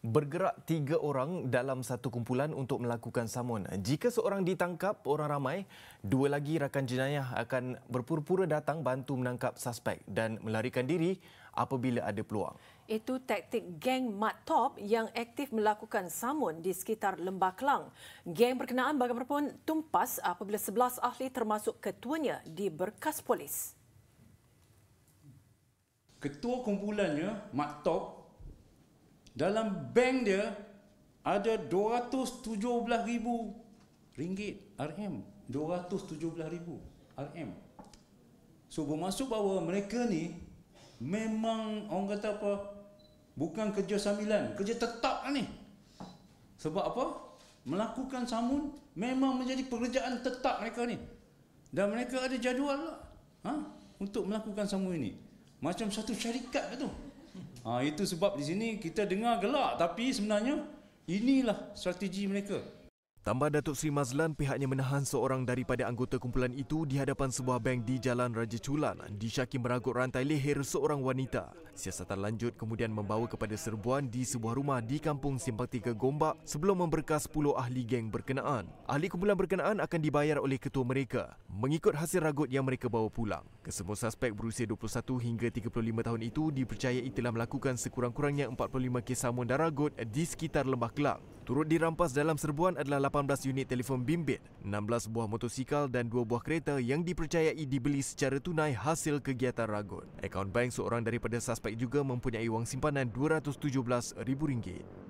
bergerak tiga orang dalam satu kumpulan untuk melakukan samun. Jika seorang ditangkap orang ramai, dua lagi rakan jenayah akan berpura-pura datang bantu menangkap suspek dan melarikan diri apabila ada peluang. Itu taktik geng Mat Top yang aktif melakukan samun di sekitar Lembah Kelang. Geng berkenaan bagaimanapun tumpas apabila sebelas ahli termasuk ketuanya di berkas polis. Ketua kumpulannya, Mat Top, dalam bank dia ada ribu ringgit RM ribu RM so bermaksud bahawa mereka ni memang orang kata apa bukan kerja sambilan kerja tetap lah ni sebab apa melakukan samun memang menjadi pekerjaan tetap mereka ni dan mereka ada jadual lah ha? untuk melakukan samun ini macam satu syarikat tu Ha, itu sebab di sini kita dengar gelak tapi sebenarnya inilah strategi mereka. Tambah Datuk Sri Mazlan, pihaknya menahan seorang daripada anggota kumpulan itu di hadapan sebuah bank di Jalan Raja Culan disyaki meragut rantai leher seorang wanita. Siasatan lanjut kemudian membawa kepada serbuan di sebuah rumah di Kampung Simpang Tiga Gombak sebelum memberkas 10 ahli geng berkenaan. Ahli kumpulan berkenaan akan dibayar oleh ketua mereka mengikut hasil ragut yang mereka bawa pulang. Kesemua suspek berusia 21 hingga 35 tahun itu dipercayai telah melakukan sekurang-kurangnya 45 kes samun dan ragut di sekitar Lembah Kelang. Turut dirampas dalam serbuan adalah 18 unit telefon bimbit, 16 buah motosikal dan 2 buah kereta yang dipercayai dibeli secara tunai hasil kegiatan ragut. Akaun bank seorang daripada suspek juga mempunyai wang simpanan RM217,000.